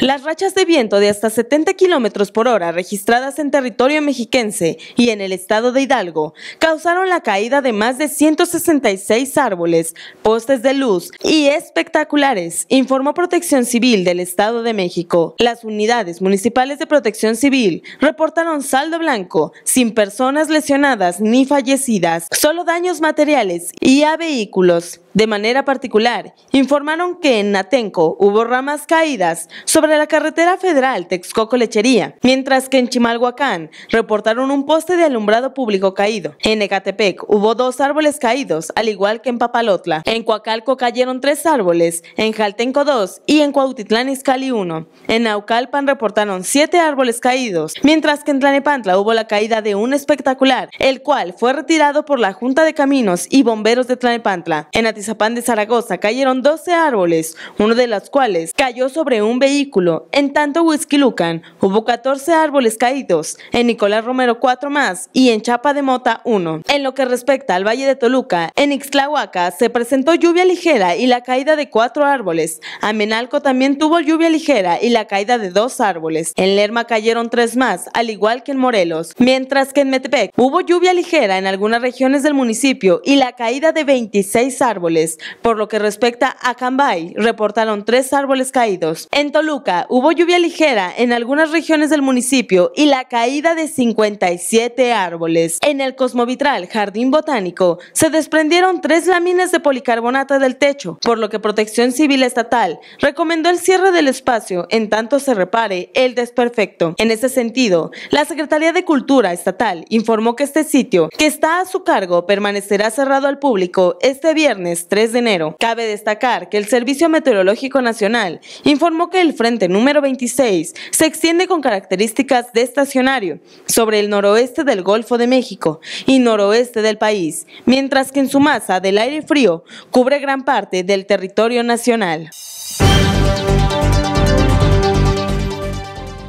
Las rachas de viento de hasta 70 kilómetros por hora registradas en territorio mexiquense y en el estado de Hidalgo causaron la caída de más de 166 árboles, postes de luz y espectaculares, informó Protección Civil del Estado de México. Las unidades municipales de Protección Civil reportaron saldo blanco, sin personas lesionadas ni fallecidas, solo daños materiales y a vehículos. De manera particular, informaron que en Natenco hubo ramas caídas sobre la carretera federal Texcoco-Lechería, mientras que en Chimalhuacán reportaron un poste de alumbrado público caído. En Ecatepec hubo dos árboles caídos, al igual que en Papalotla. En Coacalco cayeron tres árboles, en Jaltenco dos y en Cuautitlán Izcalli uno. En Naucalpan reportaron siete árboles caídos, mientras que en Tlanepantla hubo la caída de un espectacular, el cual fue retirado por la Junta de Caminos y Bomberos de Tlanepantla. Zapán de Zaragoza cayeron 12 árboles, uno de los cuales cayó sobre un vehículo. En tanto, Huizquilucan hubo 14 árboles caídos, en Nicolás Romero 4 más y en Chapa de Mota 1. En lo que respecta al Valle de Toluca, en Ixtlahuaca se presentó lluvia ligera y la caída de 4 árboles. Amenalco también tuvo lluvia ligera y la caída de 2 árboles. En Lerma cayeron 3 más, al igual que en Morelos, mientras que en Metepec hubo lluvia ligera en algunas regiones del municipio y la caída de 26 árboles por lo que respecta a Cambay, reportaron tres árboles caídos. En Toluca hubo lluvia ligera en algunas regiones del municipio y la caída de 57 árboles. En el Cosmovitral Jardín Botánico se desprendieron tres láminas de policarbonato del techo, por lo que Protección Civil Estatal recomendó el cierre del espacio en tanto se repare el desperfecto. En ese sentido, la Secretaría de Cultura Estatal informó que este sitio, que está a su cargo, permanecerá cerrado al público este viernes 3 de enero. Cabe destacar que el Servicio Meteorológico Nacional informó que el frente número 26 se extiende con características de estacionario sobre el noroeste del Golfo de México y noroeste del país, mientras que en su masa del aire frío cubre gran parte del territorio nacional.